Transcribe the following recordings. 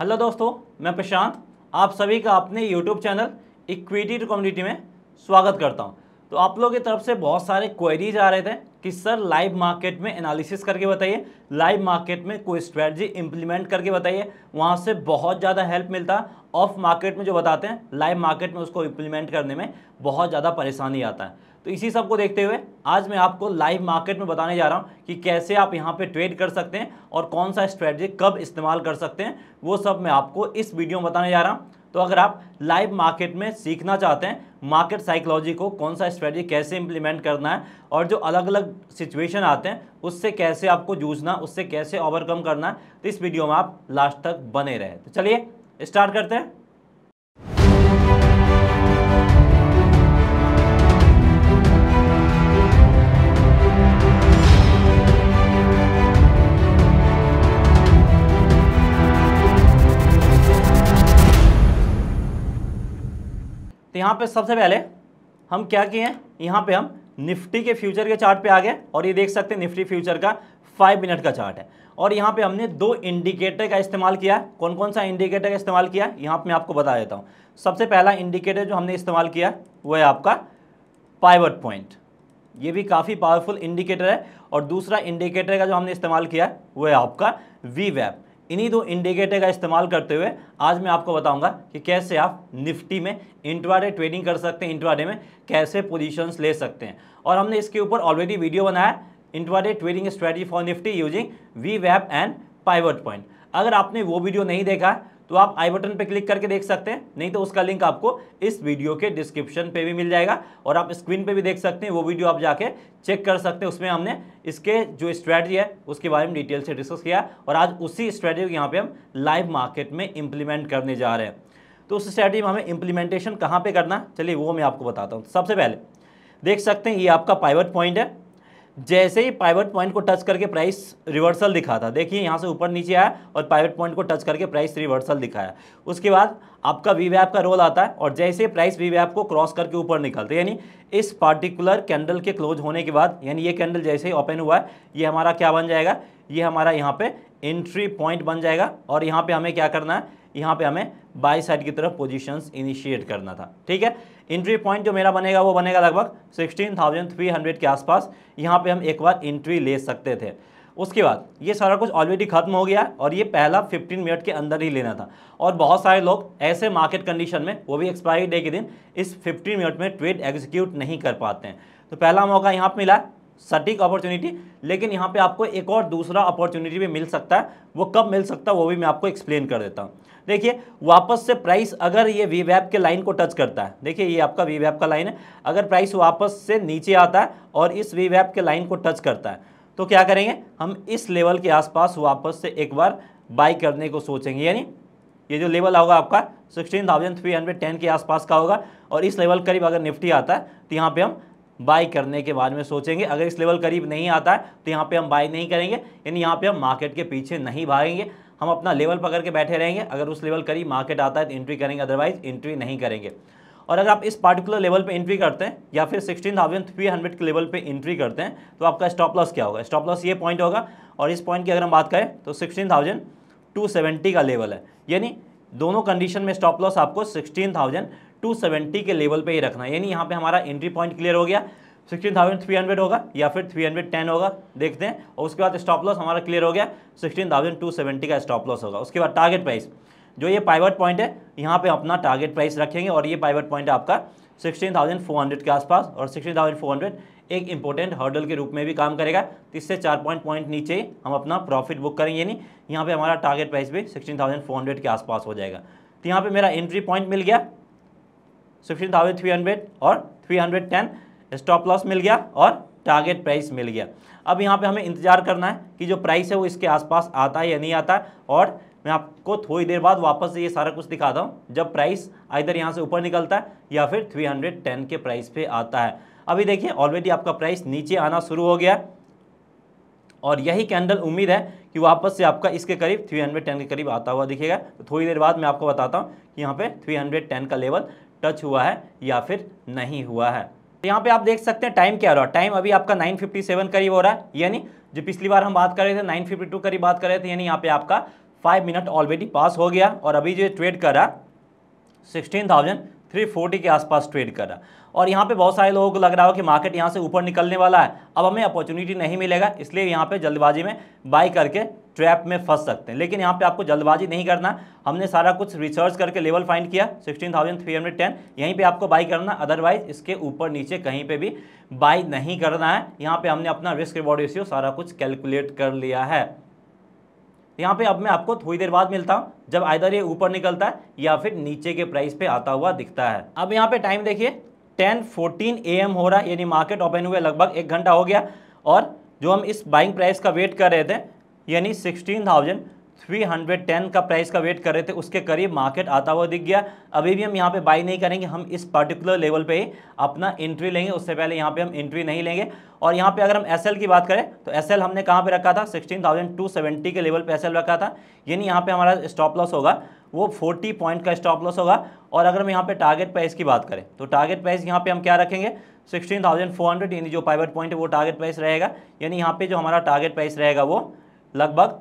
hello दोस्तों मैं प्रशांत आप सभी का अपने YouTube channel equity to community में स्वागत करता हूं तो आप लोगों की तरफ से बहुत सारे क्वेरीज आ रहे थे कि सर लाइव मार्केट में एनालिसिस करके बताइए लाइव मार्केट में कोई स्ट्रेटजी इंप्लीमेंट करके बताइए वहाँ से बहुत ज़्यादा हेल्प मिलता है ऑफ मार्केट में जो बताते हैं लाइव मार्केट में उसको इम्प्लीमेंट करने में बहुत ज़्यादा परेशानी आता है तो इसी सब को देखते हुए आज मैं आपको लाइव मार्केट में बताने जा रहा हूँ कि कैसे आप यहाँ पे ट्रेड कर सकते हैं और कौन सा स्ट्रेटजी कब इस्तेमाल कर सकते हैं वो सब मैं आपको इस वीडियो में बताने जा रहा हूँ तो अगर आप लाइव मार्केट में सीखना चाहते हैं मार्केट साइकोलॉजी को कौन सा स्ट्रेटजी कैसे इम्प्लीमेंट करना है और जो अलग अलग सिचुएशन आते हैं उससे कैसे आपको जूझना उससे कैसे ओवरकम करना है तो इस वीडियो में आप लास्ट तक बने रहें तो चलिए स्टार्ट करते हैं तो यहाँ पे सबसे पहले हम क्या किए हैं यहाँ पे हम निफ्टी के फ्यूचर के चार्ट पे आ गए और ये देख सकते हैं निफ्टी फ्यूचर का फाइव मिनट का चार्ट है और यहाँ पे हमने दो इंडिकेटर का इस्तेमाल किया कौन कौन सा इंडिकेटर का इस्तेमाल किया यहाँ पर मैं आपको बता देता हूँ सबसे पहला इंडिकेटर जो हमने इस्तेमाल किया वो है आपका पाइवट पॉइंट ये भी काफ़ी पावरफुल इंडिकेटर है और दूसरा इंडिकेटर का जो हमने इस्तेमाल किया वो है आपका वी वैप इन्हीं दो इंडिकेटर का इस्तेमाल करते हुए आज मैं आपको बताऊंगा कि कैसे आप निफ्टी में इंट्राडे ट्रेडिंग कर सकते हैं इंट्राडे में कैसे पोजीशंस ले सकते हैं और हमने इसके ऊपर ऑलरेडी वीडियो बनाया intraday trading strategy for Nifty using V वैप एंड पाइवर्ट पॉइंट अगर आपने वो वीडियो नहीं देखा तो आप आई बटन पे क्लिक करके देख सकते हैं नहीं तो उसका लिंक आपको इस वीडियो के डिस्क्रिप्शन पे भी मिल जाएगा और आप स्क्रीन पे भी देख सकते हैं वो वीडियो आप जाके चेक कर सकते हैं उसमें हमने इसके जो स्ट्रैटी है उसके बारे में डिटेल से डिस्कस किया और आज उसी स्ट्रैटी को यहाँ पर हम लाइव मार्केट में इम्प्लीमेंट करने जा रहे हैं तो उस स्ट्रैटी में हमें इम्प्लीमेंटेशन कहाँ पर करना चलिए वो मैं आपको बताता हूँ सबसे पहले देख सकते हैं ये आपका पाइवट पॉइंट है जैसे ही प्राइवेट पॉइंट को टच करके प्राइस रिवर्सल दिखा था देखिए यहाँ से ऊपर नीचे आया और प्राइवेट पॉइंट को टच करके प्राइस रिवर्सल दिखाया उसके बाद आपका वी वैप का रोल आता है और जैसे ही प्राइस वी वैप को क्रॉस करके ऊपर निकलते यानी इस पार्टिकुलर कैंडल के क्लोज होने के बाद यानी ये कैंडल जैसे ही ओपन हुआ है ये हमारा क्या बन जाएगा ये हमारा यहाँ पर एंट्री पॉइंट बन जाएगा और यहाँ पर हमें क्या करना है यहाँ पर हमें बाई साइड की तरफ पोजिशंस इनिशिएट करना था ठीक है इंट्री पॉइंट जो मेरा बनेगा वो बनेगा लगभग 16,300 के आसपास यहाँ पे हम एक बार इंट्री ले सकते थे उसके बाद ये सारा कुछ ऑलरेडी खत्म हो गया और ये पहला 15 मिनट के अंदर ही लेना था और बहुत सारे लोग ऐसे मार्केट कंडीशन में वो भी एक्सपायरी डे के दिन इस 15 मिनट में ट्रेड एग्जीक्यूट नहीं कर पाते हैं तो पहला मौका यहाँ पर मिला सटीक अपॉर्चुनिटी लेकिन यहाँ पे आपको एक और दूसरा अपॉर्चुनिटी भी मिल सकता है वो कब मिल सकता है वो भी मैं आपको एक्सप्लेन कर देता हूँ देखिए वापस से प्राइस अगर ये वी वैप के लाइन को टच करता है देखिए ये आपका वी वैप का लाइन है अगर प्राइस वापस से नीचे आता है और इस वी वैप के लाइन को टच करता है तो क्या करेंगे हम इस लेवल के आसपास वापस से एक बार बाई करने को सोचेंगे यानी ये जो लेवल होगा आपका टेन के आसपास का होगा और इस लेवल करीब अगर निफ्टी आता है तो यहाँ पे हम बाई करने के बारे में सोचेंगे अगर इस लेवल करीब नहीं आता है तो यहाँ पे हम बाई नहीं करेंगे यानी यहाँ पे हम मार्केट के पीछे नहीं भागेंगे हम अपना लेवल पकड़ के बैठे रहेंगे अगर उस लेवल करीब मार्केट आता है तो एंट्री करेंगे अदरवाइज एंट्री नहीं करेंगे और अगर आप इस पार्टिकुलर लेवल पे एंट्री करते हैं या फिर 16,300 के लेवल पे एंट्री करते हैं तो आपका स्टॉप लॉस क्या होगा स्टॉप लॉस ये पॉइंट होगा और इस पॉइंट की अगर हम बात करें तो 16,270 का लेवल है यानी दोनों कंडीशन में स्टॉप लॉस आपको 16,270 के लेवल पे ही रखना है यानी यहाँ पे हमारा एंट्री पॉइंट क्लियर हो गया सिक्सटीन थाउजेंड थ्री हंड्रेड होगा या फिर थ्री हंड्रेड टेन होगा देखते हैं और उसके बाद स्टॉप लॉस हमारा क्लियर हो गया सिक्सटीन थाउजेंड टू सेवेंटी का स्टॉप लॉस होगा उसके बाद टारगेट प्राइस जो ये पाइवट पॉइंट है यहाँ पे अपना टारगेट प्राइस रखेंगे और ये पाइवट पॉइंट आपका सिक्सटीन थाउजेंड फोर हंड्रेड के आसपास और सिक्सटीन थाउजेंड फोर हंड्रेड एक इंपॉर्टेंट हर्डल के रूप में भी काम करेगा तो इससे चार पॉइंट पॉइंट नीचे हम अपना प्रॉफिट बुक करेंगे यानी यहाँ पे हमारा टारगेट प्राइस भी सिक्सटीन थाउजेंड फोर हंड्रेड के आसपास हो जाएगा तो यहाँ पे मेरा एंट्री पॉइंट मिल गया सिक्सटीन थाउजेंड थ्री हंड्रेड और three hundred ten stop loss मिल गया और टारगेट प्राइस मिल गया अब यहाँ पे हमें इंतजार करना है कि जो प्राइस है वो इसके आसपास आता है या नहीं आता है और मैं आपको थोड़ी देर बाद वापस से ये सारा कुछ दिखाता हूँ जब प्राइस इधर यहाँ से ऊपर निकलता है या फिर 310 के प्राइस पे आता है अभी देखिए ऑलरेडी आपका प्राइस नीचे आना शुरू हो गया और यही कैंडल उम्मीद है कि वापस से आपका इसके करीब 310 के करीब आता हुआ दिखेगा तो थोड़ी देर बाद मैं आपको बताता हूँ कि यहाँ पे 310 का लेवल टच हुआ है या फिर नहीं हुआ है तो यहाँ पे आप देख सकते हैं टाइम क्या हो रहा है टाइम अभी आपका 9:57 करीब हो रहा है यानी जो पिछली बार हम बात कर रहे थे 9:52 करीब बात कर रहे थे यानी यहाँ पे आपका फाइव मिनट ऑलरेडी पास हो गया और अभी जो ट्रेड कर रहा सिक्सटीन थाउजेंड थ्री फोर्टी के आसपास ट्रेड कर रहा और यहाँ पे बहुत सारे लोगों को लग रहा हो कि मार्केट यहाँ से ऊपर निकलने वाला है अब हमें अपॉर्चुनिटी नहीं मिलेगा इसलिए यहाँ पे जल्दबाजी में बाई करके ट्रैप में फंस सकते हैं लेकिन यहाँ पे आपको जल्दबाजी नहीं करना हमने सारा कुछ रिसर्च करके लेवल फाइंड किया 16,310 यहीं पे आपको बाई करना अदरवाइज इसके ऊपर नीचे कहीं पे भी बाई नहीं करना है यहाँ पे हमने अपना रिस्क रिवॉर्ड रेशियो सारा कुछ कैलकुलेट कर लिया है यहाँ पे अब मैं आपको थोड़ी देर बाद मिलता हूँ जब आइधर ये ऊपर निकलता है या फिर नीचे के प्राइस पे आता हुआ दिखता है अब यहाँ पे टाइम देखिए 10:14 एएम हो रहा है यानी मार्केट ओपन हुए लगभग एक घंटा हो गया और जो हम इस बाइंग प्राइस का वेट कर रहे थे यानी sixteen thousand three hundred ten का प्राइस का वेट कर रहे थे उसके करीब मार्केट आता हुआ दिख गया अभी भी हम यहाँ पे बाई नहीं करेंगे हम इस पर्टिकुलर लेवल पे ही अपना एंट्री लेंगे उससे पहले यहाँ पे हम एंट्री नहीं लेंगे और यहाँ पे अगर हम एसएल की बात करें तो एसएल हमने कहाँ पे रखा था 16,270 के लेवल पे एसएल रखा था यानी यहाँ पे हमारा स्टॉप लॉस होगा वो 40 पॉइंट का स्टॉप लॉस होगा और अगर हम यहाँ पे टारगेट प्राइस की बात करें तो टारगेट प्राइस यहाँ पे हम क्या रखेंगे 16,400 यानी जो पाइवेट पॉइंट है वो टारगेट प्राइस रहेगा यानी यहाँ पे जो हमारा टारगेट प्राइस रहेगा वो लगभग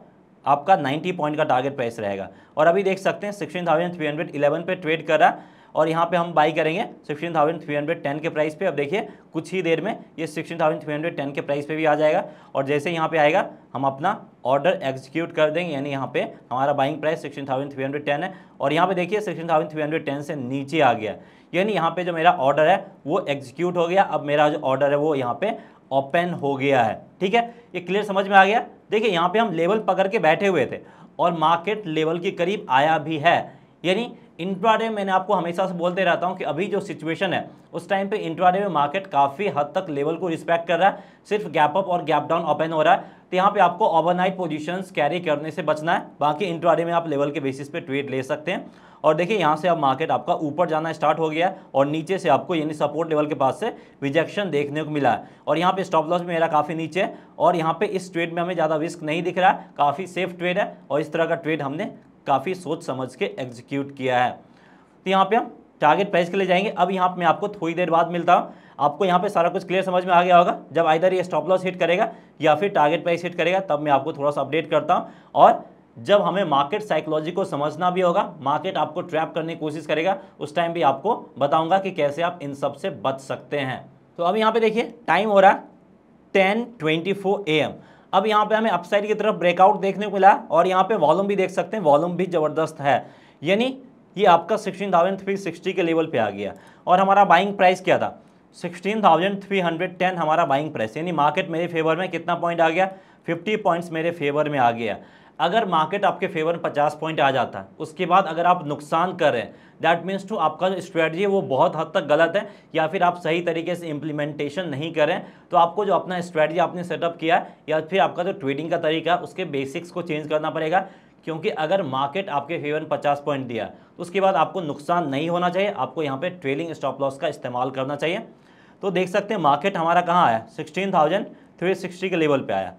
आपका 90 पॉइंट का टारगेट प्राइस रहेगा और अभी देख सकते हैं sixteen thousand three hundred eleven पर ट्रेड कर रहा है और यहाँ पे हम बाई करेंगे sixteen thousand three hundred ten के प्राइस पे अब देखिए कुछ ही देर में ये sixteen thousand three hundred ten के प्राइस पे भी आ जाएगा और जैसे यहाँ पे आएगा हम अपना ऑर्डर एग्जीक्यूट कर देंगे यानी यहाँ पे हमारा buying price sixteen thousand three hundred ten है और यहाँ पे देखिए sixteen thousand three hundred ten से नीचे आ गया यानी यहाँ पे जो मेरा ऑर्डर है वो एग्जीक्यूट हो गया अब मेरा जो ऑर्डर है वो यहाँ पे ओपन हो गया है ठीक है ये क्लियर समझ में आ गया देखिए यहाँ पे हम लेवल पकड़ के बैठे हुए थे और मार्केट लेवल के करीब आया भी है यानी इंट्राडे मैंने आपको हमेशा से बोलते रहता हूँ कि अभी जो सिचुएशन है उस टाइम पे इंट्राडे में मार्केट काफ़ी हद तक लेवल को रिस्पेक्ट कर रहा है सिर्फ गैप अप और गैप डाउन ओपन हो रहा है तो यहाँ पे आपको ओवरनाइट पोजीशंस कैरी करने से बचना है बाकी इंट्राडे में आप लेवल के बेसिस पे ट्रेड ले सकते हैं और देखिए यहाँ से अब मार्केट आपका ऊपर जाना स्टार्ट हो गया और नीचे से आपको यानी सपोर्ट लेवल के पास से रिजेक्शन देखने को मिला है और यहाँ पे स्टॉप लॉस भी मेरा काफ़ी नीचे है और यहाँ पे इस ट्रेड में हमें ज़्यादा रिस्क नहीं दिख रहा है काफ़ी सेफ ट्रेड है और इस तरह का ट्रेड हमने काफ़ी सोच समझ के एग्जीक्यूट किया है तो यहाँ पर हम टारगेट प्राइस के लिए जाएंगे अब यहाँ पे मैं आपको थोड़ी देर बाद मिलता हूँ आपको यहाँ पे सारा कुछ क्लियर समझ में आ गया होगा जब आइधर ये स्टॉप लॉस हिट करेगा या फिर टारगेट प्राइस हिट करेगा तब मैं आपको थोड़ा सा अपडेट करता हूँ और जब हमें मार्केट साइकोलॉजी को समझना भी होगा मार्केट आपको ट्रैप करने की कोशिश करेगा उस टाइम भी आपको बताऊंगा कि कैसे आप इन सब से बच सकते हैं तो अब यहाँ पे देखिए टाइम हो रहा है ten twenty four A M अब यहाँ पे हमें अपसाइड की तरफ ब्रेकआउट देखने को मिला और यहाँ पे वॉल्यूम भी देख सकते हैं वॉल्यूम भी ज़बरदस्त है यानी ये आपका सिक्सटीन थाउजेंड थ्री सिक्सटी के लेवल पर आ गया और हमारा बाइंग प्राइस क्या था sixteen thousand three hundred ten हमारा बाइंग प्राइस यानी मार्केट मेरे फेवर में कितना पॉइंट आ गया फिफ्टी पॉइंट्स मेरे फेवर में आ गया अगर मार्केट आपके फेवर में पचास पॉइंट आ जाता है उसके बाद अगर आप नुकसान कर रहे हैं दैट मीन्स टू आपका जो स्ट्रेटजी है वो बहुत हद तक गलत है या फिर आप सही तरीके से इम्प्लीमेंटेशन नहीं करें तो आपको जो अपना स्ट्रेटजी आपने सेटअप किया है या फिर आपका जो ट्रेडिंग का तरीका है उसके बेसिक्स को चेंज करना पड़ेगा क्योंकि अगर मार्केट आपके फेवर में पचास पॉइंट दिया तो उसके बाद आपको नुकसान नहीं होना चाहिए आपको यहाँ पर ट्रेलिंग स्टॉप लॉस का इस्तेमाल करना चाहिए तो देख सकते हैं मार्केट हमारा कहाँ आया सिक्सटीन थाउजेंड थ्री सिक्सटी के लेवल पे आया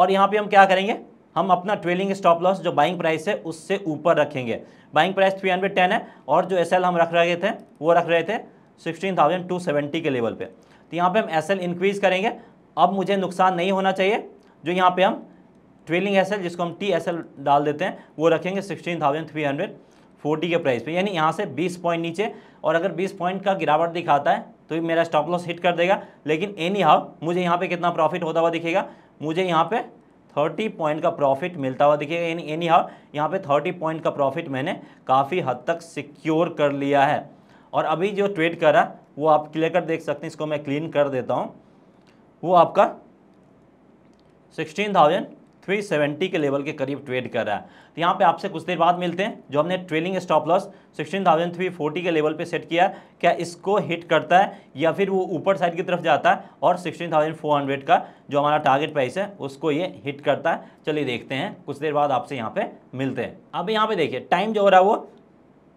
और यहाँ पे हम क्या करेंगे हम अपना ट्रेलिंग स्टॉप लॉस जो बाइंग प्राइस है उससे ऊपर रखेंगे buying price three hundred ten है और जो एस हम रख रहे थे वो रख रहे थे सिक्सटीन थाउजेंड टू सेवेंटी के लेवल पे तो यहाँ पे हम एस इंक्रीज़ करेंगे अब मुझे नुकसान नहीं होना चाहिए जो यहाँ पे हम ट्रेलिंग एस जिसको हम टी एस डाल देते हैं वो रखेंगे sixteen thousand three hundred forty के प्राइस पर यानी यहाँ से बीस पॉइंट नीचे और अगर बीस पॉइंट का गिरावट दिखाता है तो मेरा स्टॉप लॉस हिट कर देगा लेकिन एनी हाउ मुझे यहाँ पर कितना प्रॉफिट होता हुआ दिखेगा मुझे यहाँ पे थर्टी पॉइंट का प्रॉफिट मिलता हुआ देखिए एनी हाउ यहाँ पे थर्टी पॉइंट का प्रॉफिट मैंने काफ़ी हद तक सिक्योर कर लिया है और अभी जो ट्रेड करा वो आप क्लियर कर देख सकते हैं इसको मैं क्लीन कर देता हूँ वो आपका सिक्सटीन थाउजेंड थ्री सेवेंटी के लेवल के करीब ट्रेड कर रहा है तो यहाँ पे आपसे कुछ देर बाद मिलते हैं जो हमने trailing stop loss sixteen thousand three forty के लेवल पे सेट किया है क्या इसको हिट करता है या फिर वो ऊपर साइड की तरफ जाता है और सिक्सटीन थाउजेंड फोर हंड्रेड का जो हमारा टारगेट प्राइस है उसको ये हिट करता है चलिए देखते हैं कुछ देर बाद आपसे यहाँ पर मिलते हैं अब यहाँ पर देखिए टाइम जो हो रहा है वो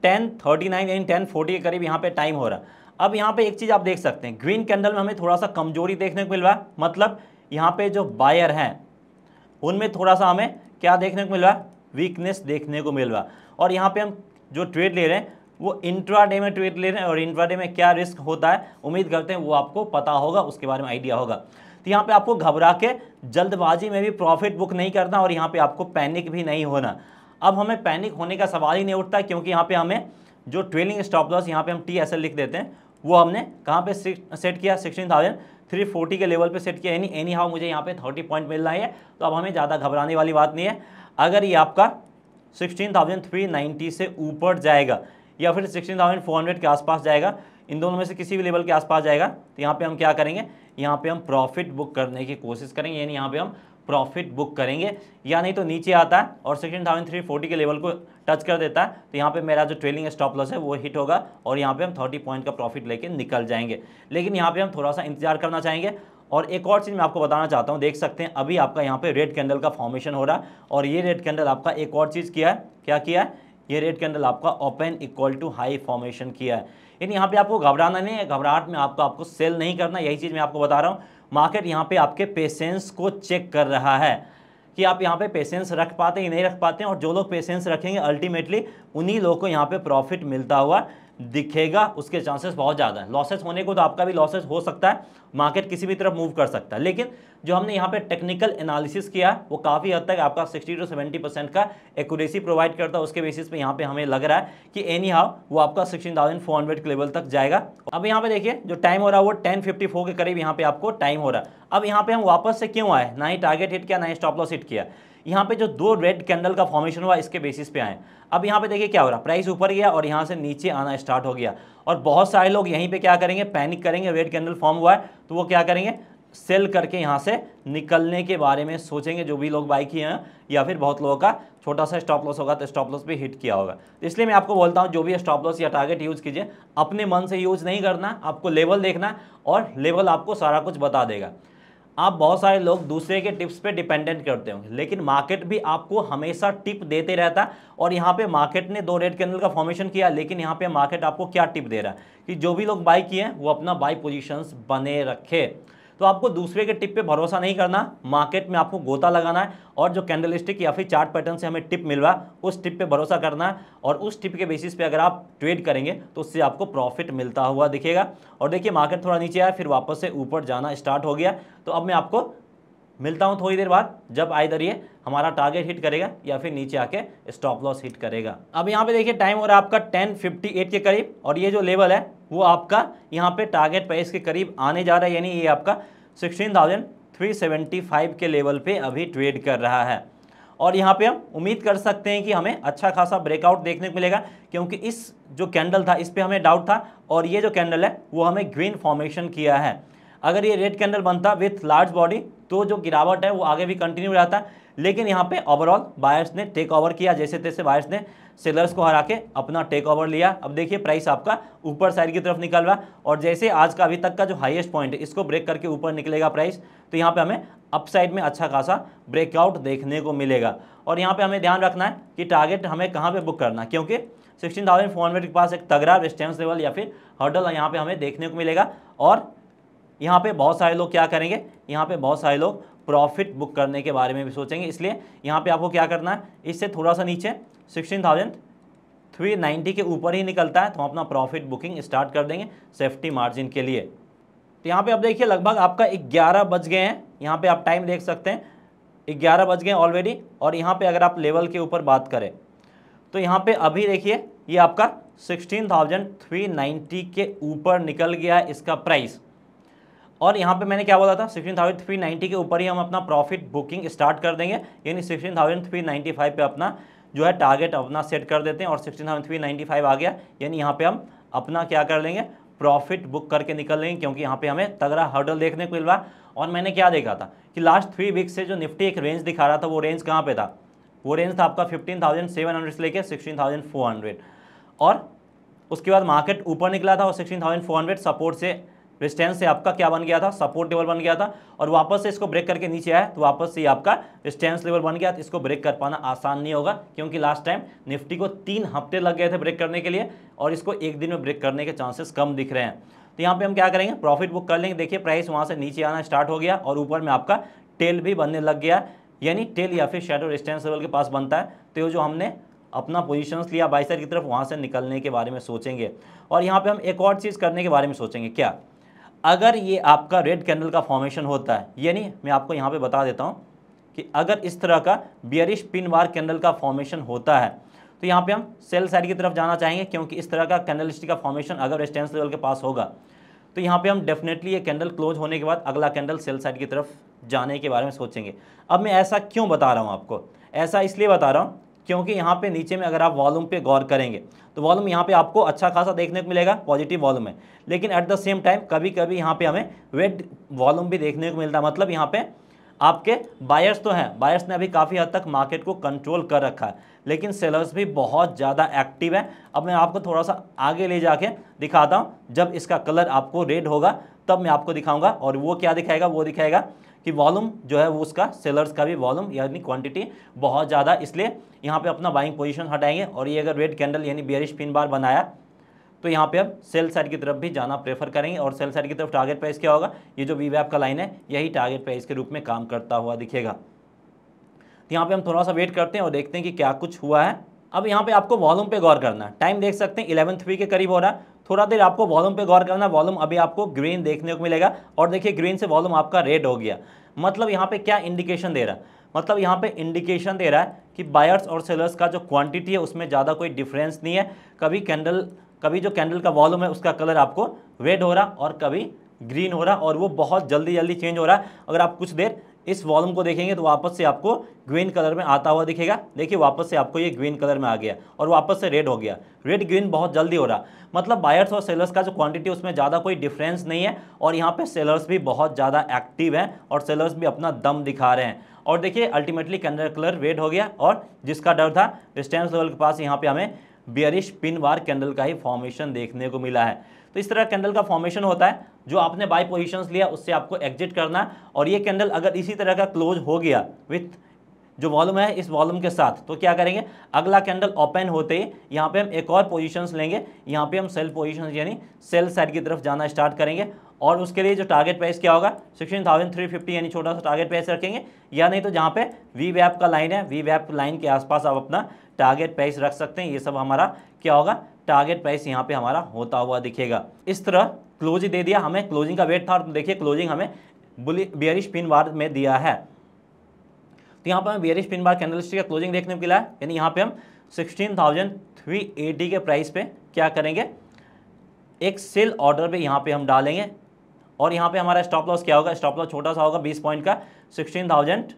टेन थर्टी नाइन यानी टेन फोर्टी के करीब यहाँ पर टाइम हो रहा है अब यहाँ पर एक चीज़ आप देख सकते हैं ग्रीन कैंडल में हमें थोड़ा सा कमजोरी देखने को मिल रहा है मतलब यहाँ पे जो बायर हैं उनमें थोड़ा सा हमें क्या देखने को मिल रहा है वीकनेस देखने को मिल रहा और यहाँ पे हम जो ट्रेड ले रहे हैं वो इंट्राडे में ट्रेड ले रहे हैं और इंट्राडे में क्या रिस्क होता है उम्मीद करते हैं वो आपको पता होगा उसके बारे में आइडिया होगा तो यहाँ पे आपको घबरा के जल्दबाजी में भी प्रॉफिट बुक नहीं करना और यहाँ पे आपको पैनिक भी नहीं होना अब हमें पैनिक होने का सवाल ही नहीं उठता क्योंकि यहाँ पे हमें जो ट्रेलिंग स्टॉप लॉस यहाँ पे हम टी लिख देते हैं वो हमने कहाँ पे सेट किया सिक्सटीन थाउजेंड थ्री फोर्टी के लेवल पे सेट किया यानी एनी हाउ मुझे यहाँ पे थर्टी पॉइंट मिल रहा है तो अब हमें ज़्यादा घबराने वाली बात नहीं है अगर ये आपका सिक्सटीन थाउजेंड थ्री नाइन्टी से ऊपर जाएगा या फिर सिक्सटीन थाउजेंड फोर हंड्रेड के आसपास जाएगा इन दोनों में से किसी भी लेवल के आसपास जाएगा तो यहाँ पे हम क्या करेंगे यहाँ पे हम प्रॉफिट बुक करने की कोशिश करेंगे यानी यहाँ पे हम प्रॉफिट बुक करेंगे या नहीं तो नीचे आता है और सेक्शन थाउजेंड थ्री फोर्टी के लेवल को टच कर देता है तो यहाँ पे मेरा जो ट्रेलिंग स्टॉप लॉस है वो हिट होगा और यहाँ पे हम थर्टी पॉइंट का प्रॉफिट लेके निकल जाएंगे लेकिन यहाँ पे हम थोड़ा सा इंतजार करना चाहेंगे और एक और चीज़ मैं आपको बताना चाहता हूँ देख सकते हैं अभी आपका यहाँ पर रेड कैंडल का फॉर्मेशन हो रहा है और ये रेड कैंडल आपका एक और चीज़ किया है क्या किया है ये रेड कैंडल आपका open equal to high formation किया है यानी यहाँ पे आपको घबराना नहीं है घबराहट में आपको आपको सेल नहीं करना यही चीज़ मैं आपको बता रहा हूँ मार्केट यहाँ पे आपके पेशेंस को चेक कर रहा है कि आप यहाँ पे पेशेंस रख पाते हैं नहीं रख पाते हैं और जो लोग पेशेंस रखेंगे अल्टीमेटली उन्हीं लोगों को यहाँ पे प्रॉफिट मिलता हुआ दिखेगा उसके चांसेस बहुत ज़्यादा है लॉसेस होने को तो आपका भी लॉसेस हो सकता है मार्केट किसी भी तरफ मूव कर सकता है लेकिन जो हमने यहाँ पे टेक्निकल एनालिसिस किया वो काफ़ी हद तक आपका 60 टू 70 परसेंट का एक्यूरेसी प्रोवाइड करता है उसके बेसिस पे यहाँ पे हमें लग रहा है कि एनी हाउ वो आपका हंड्रेड के लेवल तक जाएगा अब यहाँ पे देखिए जो टाइम हो रहा है वो फोर के करीब यहाँ पे आपको टाइम हो रहा है अब यहाँ पे हम वापस से क्यों आए ना ही टारगेट हिट किया ना ही स्टॉप लॉस हिट किया यहाँ पे जो दो रेड कैंडल का फॉर्मेशन हुआ इसके बेसिस पे आए अब यहाँ पे देखिए क्या हो रहा प्राइस ऊपर गया और यहाँ से नीचे आना स्टार्ट हो गया और बहुत सारे लोग यहीं पे क्या करेंगे पैनिक करेंगे रेड कैंडल फॉर्म हुआ है तो वो क्या करेंगे सेल करके यहाँ से निकलने के बारे में सोचेंगे जो भी लोग बाई किए हैं या फिर बहुत लोगों का छोटा सा स्टॉप लॉस होगा तो स्टॉप लॉस भी हिट किया होगा तो इसलिए मैं आपको बोलता हूँ जो भी स्टॉप लॉस या टारगेट यूज़ कीजिए अपने मन से यूज़ नहीं करना आपको लेवल देखना और लेवल आपको सारा कुछ बता देगा आप बहुत सारे लोग दूसरे के टिप्स पे डिपेंडेंट करते होंगे लेकिन मार्केट भी आपको हमेशा टिप देते रहता है और यहाँ पे मार्केट ने दो रेड कैंडल का फॉर्मेशन किया लेकिन यहाँ पे मार्केट आपको क्या टिप दे रहा है कि जो भी लोग बाई किए वो अपना बाई पोजीशंस बने रखे तो आपको दूसरे के टिप पे भरोसा नहीं करना मार्केट में आपको गोता लगाना है और जो कैंडल स्टिक या फिर चार्ट पैटर्न से हमें टिप मिल रहा है उस टिप पे भरोसा करना है और उस टिप के बेसिस पे अगर आप ट्रेड करेंगे तो उससे आपको प्रॉफिट मिलता हुआ दिखेगा और देखिए मार्केट थोड़ा नीचे आया फिर वापस से ऊपर जाना स्टार्ट हो गया तो अब मैं आपको मिलता हूँ थोड़ी देर बाद जब आइधर ये हमारा टारगेट हिट करेगा या फिर नीचे आके स्टॉप लॉस हिट करेगा अब यहाँ पे देखिए टाइम हो रहा है आपका टेन फिफ्टी एट के करीब और ये जो लेवल है वो आपका यहाँ पे टारगेट प्राइस के करीब आने जा रहा है यानी ये आपका sixteen thousand three seventy five के लेवल पे अभी ट्रेड कर रहा है और यहाँ पे हम उम्मीद कर सकते हैं कि हमें अच्छा खासा ब्रेकआउट देखने को मिलेगा क्योंकि इस जो कैंडल था इस पर हमें डाउट था और ये जो कैंडल है वो हमें ग्रीन फॉर्मेशन किया है अगर ये रेड कैंडल बनता विथ लार्ज बॉडी तो जो गिरावट है वो आगे भी कंटिन्यू रहता लेकिन यहाँ पे ओवरऑल बायर्स ने टेक ओवर किया जैसे तैसे बायर्स ने सेलर्स को हरा के अपना टेक ओवर लिया अब देखिए प्राइस आपका ऊपर साइड की तरफ निकल रहा और जैसे आज का अभी तक का जो हाईएस्ट पॉइंट है इसको ब्रेक करके ऊपर निकलेगा प्राइस तो यहाँ पे हमें अपसाइड में अच्छा खासा ब्रेकआउट देखने को मिलेगा और यहाँ पर हमें ध्यान रखना है कि टारगेट हमें कहाँ पर बुक करना क्योंकि सिक्सटीन के पास एक तगड़ा रेस्टेंस लेवल या फिर हर्डल यहाँ पर हमें देखने को मिलेगा और यहाँ पे बहुत सारे लोग क्या करेंगे यहाँ पे बहुत सारे लोग प्रॉफिट बुक करने के बारे में भी सोचेंगे इसलिए यहाँ पे आपको क्या करना है इससे थोड़ा सा नीचे सिक्सटीन थाउजेंड थ्री नाइन्टी के ऊपर ही निकलता है तो हम अपना प्रॉफिट बुकिंग स्टार्ट कर देंगे सेफ्टी मार्जिन के लिए तो यहाँ पे आप देखिए लगभग आपका ग्यारह बज गए हैं यहाँ पर आप टाइम देख सकते हैं ग्यारह बज गए ऑलरेडी और यहाँ पर अगर आप लेवल के ऊपर बात करें तो यहाँ पे अभी देखिए ये आपका नाइन्टी के ऊपर निकल गया है इसका प्राइस और यहाँ पे मैंने क्या बोला था सिक्सटीन थाउजेंड थ्री नाइन्टी के ऊपर ही हम अपना प्रॉफिट बुकिंग स्टार्ट कर देंगे यानी sixteen thousand three ninety five पर अपना जो है टारगेट अपना सेट कर देते हैं और sixteen thousand three ninety five आ गया यानी यहाँ पे हम अपना क्या कर लेंगे प्रॉफिट बुक करके निकल लेंगे क्योंकि यहाँ पे हमें तगड़ा हर्डल देखने को रहा और मैंने क्या देखा था कि लास्ट थ्री वीक्स से जो निफ्टी एक रेंज दिखा रहा था वो रेंज कहाँ पर था वो रेंज था आपका फिफ्टीन थाउजेंड सेवन हंड्रेड से लेकर सिक्सटीन थाउजेंड फोर हंड्रेड और उसके बाद मार्केट ऊपर निकला था और sixteen thousand four hundred support से रिस्टेंस से आपका क्या बन गया था सपोर्ट लेवल बन गया था और वापस से इसको ब्रेक करके नीचे आया तो वापस से आपका रिस्टेंस लेवल बन गया तो इसको ब्रेक कर पाना आसान नहीं होगा क्योंकि लास्ट टाइम निफ्टी को तीन हफ्ते लग गए थे ब्रेक करने के लिए और इसको एक दिन में ब्रेक करने के चांसेस कम दिख रहे हैं तो यहाँ पर हम क्या करेंगे प्रॉफिट बुक कर लेंगे देखिए प्राइस वहाँ से नीचे आना स्टार्ट हो गया और ऊपर में आपका टेल भी बनने लग गया यानी टेल या फिर शेडो रेजिस्टेंस लेवल के पास बनता है तो ये जो हमने अपना पोजीशंस लिया बाईसर की तरफ वहाँ से निकलने के बारे में सोचेंगे और यहाँ पे हम एक और चीज़ करने के बारे में सोचेंगे क्या अगर ये आपका रेड कैंडल का फॉर्मेशन होता है यानी मैं आपको यहाँ पे बता देता हूँ कि अगर इस तरह का बियरिश पिन बार कैंडल का फॉर्मेशन होता है तो यहाँ पे हम सेल साइड की तरफ जाना चाहेंगे क्योंकि इस तरह का कैंडल स्टिक का फॉर्मेशन अगर रेस्टेंस लेवल के पास होगा तो यहाँ पे हम डेफिनेटली ये कैंडल क्लोज होने के बाद अगला कैंडल सेल साइड की तरफ जाने के बारे में सोचेंगे अब मैं ऐसा क्यों बता रहा हूँ आपको ऐसा इसलिए बता रहा हूँ क्योंकि यहाँ पे नीचे में अगर आप वॉल्यूम पे गौर करेंगे तो वॉल्यूम यहाँ पे आपको अच्छा खासा देखने को मिलेगा पॉजिटिव वॉल्यूम है लेकिन एट द सेम टाइम कभी कभी यहाँ पे हमें वेट वॉल्यूम भी देखने को मिलता है मतलब यहाँ पे आपके बायर्स तो हैं बायर्स ने अभी काफ़ी हद तक मार्केट को कंट्रोल कर रखा है लेकिन सेलर्स भी बहुत ज़्यादा एक्टिव है अब मैं आपको थोड़ा सा आगे ले जाके दिखाता हूँ जब इसका कलर आपको रेड होगा तब मैं आपको दिखाऊँगा और वो क्या दिखाएगा वो दिखाएगा कि वॉल्यूम जो है वो उसका सेलर्स का भी वॉल्यूम यानी क्वांटिटी बहुत ज़्यादा इसलिए यहाँ पे अपना बाइंग पोजीशन हटाएंगे और ये अगर रेड कैंडल यानी बेरिश पिन बार बनाया तो यहाँ पे अब सेल साइड की तरफ भी जाना प्रेफर करेंगे और सेल साइड की तरफ टारगेट प्राइस क्या होगा ये जो वी का लाइन है यही टारगेट प्राइस के रूप में काम करता हुआ दिखेगा तो यहाँ पर हम थोड़ा सा वेट करते हैं और देखते हैं कि क्या कुछ हुआ है अब यहाँ पे आपको वॉल्यूम पे गौर करना है टाइम देख सकते हैं इलेवन थ्री के करीब हो रहा है थोड़ा देर आपको वॉल्यूम पे गौर करना वॉल्यूम अभी आपको ग्रीन देखने को मिलेगा और देखिए ग्रीन से वॉल्यूम आपका रेड हो गया मतलब यहाँ पे क्या इंडिकेशन दे रहा है मतलब यहाँ पे इंडिकेशन दे रहा है कि बायर्स और सेलर्स का जो क्वांटिटी है उसमें ज़्यादा कोई डिफरेंस नहीं है कभी कैंडल कभी जो कैंडल का वॉल्यूम है उसका कलर आपको रेड हो रहा और कभी ग्रीन हो रहा और वो बहुत जल्दी जल्दी चेंज हो रहा है अगर आप कुछ देर इस वॉल्यूम को देखेंगे तो वापस से आपको ग्रीन कलर में आता हुआ दिखेगा देखिए वापस से आपको ये ग्रीन कलर में आ गया और वापस से रेड हो गया रेड ग्रीन बहुत जल्दी हो रहा मतलब बायर्स और सेलर्स का जो क्वांटिटी उसमें ज़्यादा कोई डिफरेंस नहीं है और यहाँ पे सेलर्स भी बहुत ज़्यादा एक्टिव हैं और सेलर्स भी अपना दम दिखा रहे हैं और देखिए अल्टीमेटली कैंडल कलर रेड हो गया और जिसका डर था स्टैंड लेवल के पास यहाँ पर हमें बियरिश पिन बार कैंडल का ही फॉर्मेशन देखने को मिला है तो इस तरह कैंडल का फॉर्मेशन होता है जो आपने बाई पोजिशन लिया उससे आपको एग्जिट करना और ये कैंडल अगर इसी तरह का क्लोज हो गया विथ जो वॉल्यूम है इस वॉल्यूम के साथ तो क्या करेंगे अगला कैंडल ओपन होते ही यहाँ पे हम एक और पोजीशंस लेंगे यहाँ पे हम सेल पोजीशंस यानी सेल साइड की तरफ जाना स्टार्ट करेंगे और उसके लिए जो टारगेट प्राइस क्या होगा सिक्सटीन थाउजेंड थ्री फिफ्टी यानी छोटा सा टारगेट प्राइस रखेंगे या नहीं तो जहाँ पे वी वैप का लाइन है वी वैप लाइन के आसपास आप अपना टारगेट प्राइस रख सकते हैं ये सब हमारा क्या होगा टारगेट प्राइस यहाँ पे हमारा होता हुआ दिखेगा इस तरह क्लोज दे दिया हमें क्लोजिंग का वेट था और तो देखिए क्लोजिंग हमें बियरिश पिन बार में दिया है तो यहाँ पर हमें बियरिश पिन बार कैंडलस्टिक का क्लोजिंग देखने को मिला है यानी यहाँ पे हम एटी के प्राइस पे क्या करेंगे एक सेल ऑर्डर पे यहाँ पे हम डालेंगे और यहाँ पे हमारा स्टॉप लॉस क्या होगा स्टॉप लॉस छोटा सा होगा बीस पॉइंट का सिक्सटीन थाउजेंड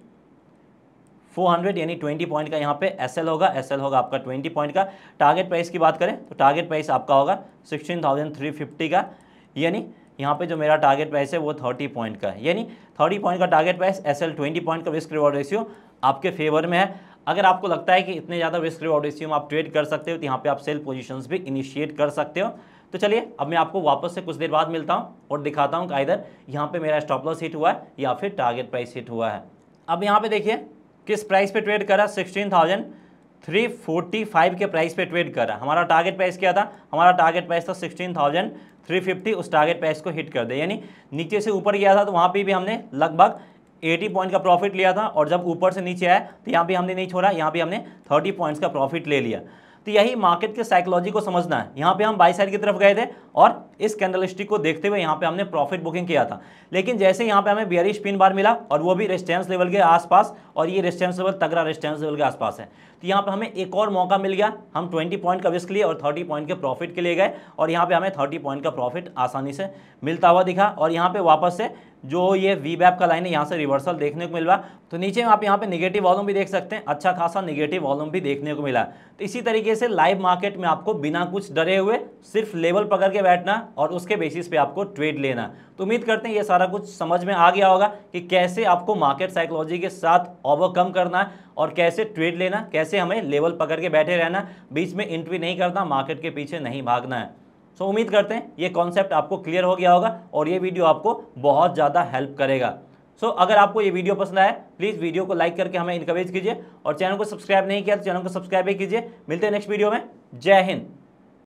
फोर हंड्रेड यानी ट्वेंटी पॉइंट का यहाँ पे एस एल होगा एस एल होगा आपका ट्वेंटी पॉइंट का टारगेट प्राइस की बात करें तो टारगेट प्राइस आपका होगा सिक्सटीन थाउजेंड थ्री फिफ्टी का यानी यहाँ पे जो मेरा टारगेट प्राइस है वो थर्टी पॉइंट का यानी थर्टी पॉइंट का target price S L twenty point का रिस्क रिवॉर्ड रेशियो आपके फेवर में है अगर आपको लगता है कि इतने ज़्यादा रिस्क रिवॉर्ड रेशियो में आप ट्रेड कर सकते हो तो यहाँ पर आप सेल पोजिशन भी इनिशिएट कर सकते हो तो चलिए अब मैं आपको वापस से कुछ देर बाद मिलता हूँ और दिखाता हूँ कि इधर यहाँ पे मेरा स्टॉप लॉस हिट हुआ है या फिर टारगेट प्राइस हिट हुआ है अब यहाँ पे देखिए किस प्राइस पे ट्रेड करा sixteen thousand three forty five के प्राइस पे ट्रेड करा हमारा टारगेट प्राइस क्या था हमारा टारगेट प्राइस था सिक्सटीन थाउजेंड थ्री फिफ्टी उस टारगेट प्राइस को हिट कर दे यानी नीचे से ऊपर गया था तो वहाँ पर भी हमने लगभग 80 पॉइंट का प्रॉफिट लिया था और जब ऊपर से नीचे आया तो यहाँ भी हमने नहीं छोड़ा यहाँ भी हमने 30 पॉइंट्स का प्रॉफिट ले लिया तो यही मार्केट के साइकोलॉजी को समझना है यहाँ पे हम बाई साइड की तरफ गए थे और इस कैंडल स्टिक को देखते हुए यहाँ पे हमने प्रॉफिट बुकिंग किया था लेकिन जैसे यहाँ पे हमें बियरिश पिन बार मिला और वो भी रेस्टेंस लेवल के आसपास और ये रेस्टेंस लेवल तगड़ा रेस्टेंस लेवल के आसपास है तो यहाँ पर हमें एक और मौका मिल गया हम ट्वेंटी पॉइंट का विस्क लिए और थर्टी पॉइंट के प्रॉफिट के लिए गए और यहाँ पर हमें थर्टी पॉइंट का प्रॉफिट आसानी से मिलता हुआ दिखा और यहाँ पर वापस से जो ये वी बैप का लाइन है यहाँ से रिवर्सल देखने को मिल रहा तो नीचे आप यहाँ पे निगेटिव वॉल्यूम भी देख सकते हैं अच्छा खासा निगेटिव वॉल्यूम भी देखने को मिला तो इसी तरीके से लाइव मार्केट में आपको बिना कुछ डरे हुए सिर्फ लेवल पकड़ के बैठना और उसके बेसिस पे आपको ट्रेड लेना तो उम्मीद करते हैं ये सारा कुछ समझ में आ गया होगा कि कैसे आपको मार्केट साइकोलॉजी के साथ ओवरकम करना है और कैसे ट्रेड लेना कैसे हमें लेवल पकड़ के बैठे रहना बीच में एंट्री नहीं करना मार्केट के पीछे नहीं भागना है सो so, उम्मीद करते हैं ये कॉन्सेप्ट आपको क्लियर हो गया होगा और ये वीडियो आपको बहुत ज़्यादा हेल्प करेगा सो so, अगर आपको ये वीडियो पसंद आया प्लीज़ वीडियो को लाइक करके हमें इनकरेज कीजिए और चैनल को सब्सक्राइब नहीं किया तो चैनल को सब्सक्राइब भी कीजिए मिलते हैं नेक्स्ट वीडियो में जय हिंद